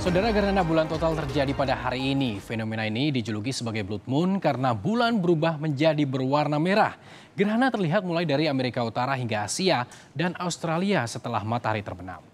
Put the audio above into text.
Saudara gerhana bulan total terjadi pada hari ini. Fenomena ini dijuluki sebagai blood moon karena bulan berubah menjadi berwarna merah. Gerhana terlihat mulai dari Amerika Utara hingga Asia dan Australia setelah matahari terbenam.